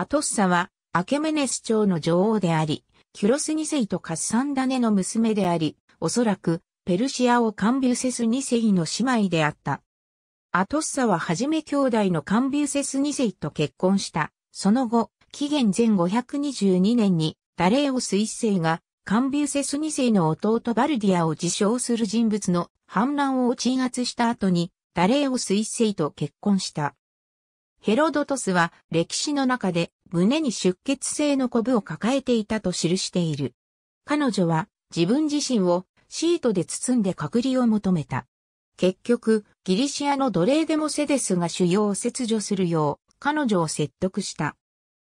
アトッサは、アケメネス朝の女王であり、キュロス2世とカッサンダネの娘であり、おそらく、ペルシアをカンビュセス2世の姉妹であった。アトッサは初め兄弟のカンビュセス2世と結婚した。その後、紀元前522年に、ダレオス1世が、カンビュセス2世の弟バルディアを自称する人物の反乱を鎮圧した後に、ダレオス1世と結婚した。ヘロドトスは歴史の中で胸に出血性のコブを抱えていたと記している。彼女は自分自身をシートで包んで隔離を求めた。結局、ギリシアの奴隷デモセデスが主要を切除するよう彼女を説得した。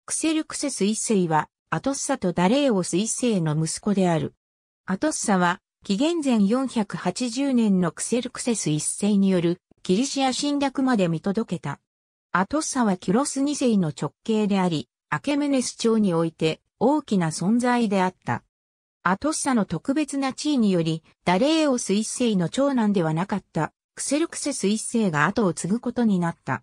クセルクセス一世はアトッサとダレーオス一世の息子である。アトッサは紀元前480年のクセルクセス一世によるギリシア侵略まで見届けた。アトッサはキュロス2世の直系であり、アケメネス朝において大きな存在であった。アトッサの特別な地位により、ダレーオス1世の長男ではなかった、クセルクセス1世が後を継ぐことになった。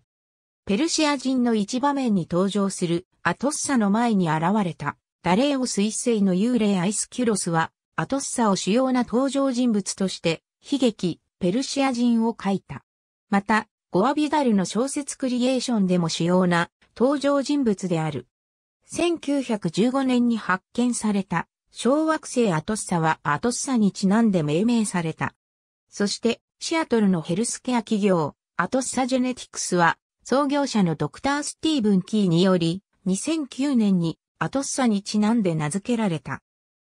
ペルシア人の一場面に登場するアトッサの前に現れた、ダレーオス1世の幽霊アイスキュロスは、アトッサを主要な登場人物として、悲劇、ペルシア人を描いた。また、ゴアビダルの小説クリエーションでも主要な登場人物である。1915年に発見された小惑星アトッサはアトッサにちなんで命名された。そしてシアトルのヘルスケア企業アトッサジェネティクスは創業者のドクタースティーブン・キーにより2009年にアトッサにちなんで名付けられた。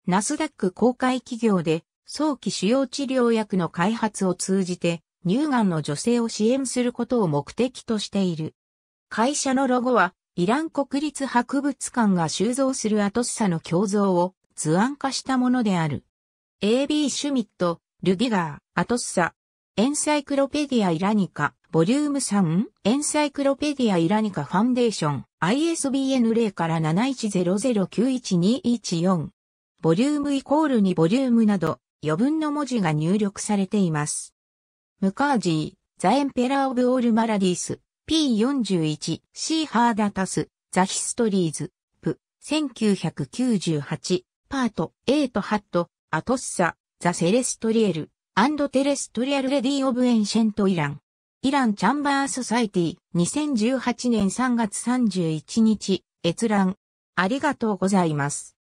ナスダック公開企業で早期主要治療薬の開発を通じて乳がんの女性を支援することを目的としている。会社のロゴは、イラン国立博物館が収蔵するアトッサの胸像を図案化したものである。AB シュミット、ルギガー、アトッサ、エンサイクロペディア・イラニカ、ボリューム3、エンサイクロペディア・イラニカファンデーション、ISBN 0から7100912114、ボリュームイコールにボリュームなど、余分の文字が入力されています。ムカージー、ザ・エンペラー・オブ・オール・マラディス、P41、シー・ハーダタス、ザ・ヒストリーズ、プ、1998、パート、エイト・ハット、アトッサ、ザ・セレストリエル、アンド・テレストリアル・レディ・オブ・エンシェント・イラン。イラン・チャンバー・ソサイティ、2018年3月31日、閲覧。ありがとうございます。